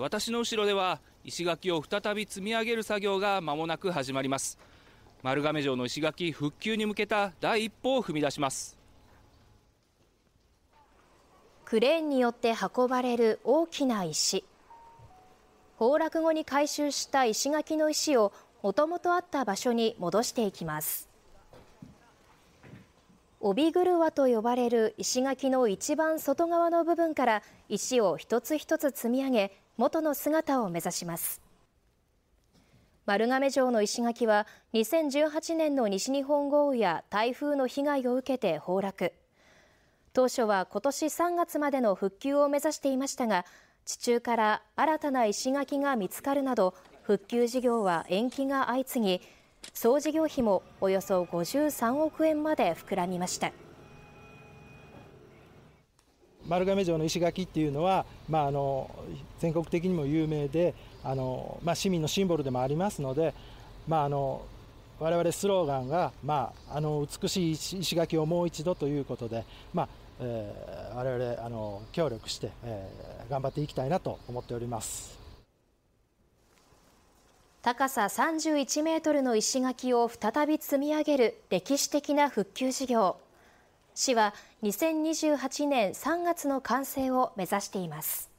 私の後ろでは石垣を再び積み上げる作業が間もなく始まります丸亀城の石垣復旧に向けた第一歩を踏み出しますクレーンによって運ばれる大きな石崩落後に回収した石垣の石をもともとあった場所に戻していきます帯車と呼ばれる石垣の一番外側の部分から石を一つ一つ積み上げ元の姿を目指します。丸亀城の石垣は2018年の西日本豪雨や台風の被害を受けて崩落当初は今年3月までの復旧を目指していましたが地中から新たな石垣が見つかるなど復旧事業は延期が相次ぎ総事業費もおよそ53億円まで膨らみました。丸亀城の石垣っていうのは、まあ、あの全国的にも有名であの、まあ、市民のシンボルでもありますので、まあ、あの我々スローガンが、まあ、あの美しい石垣をもう一度ということで、まあえー、我々あの協力して、えー、頑張っていきたいなと思っております。高さ31メートルの石垣を再び積み上げる歴史的な復旧事業。市は2028年3月の完成を目指しています。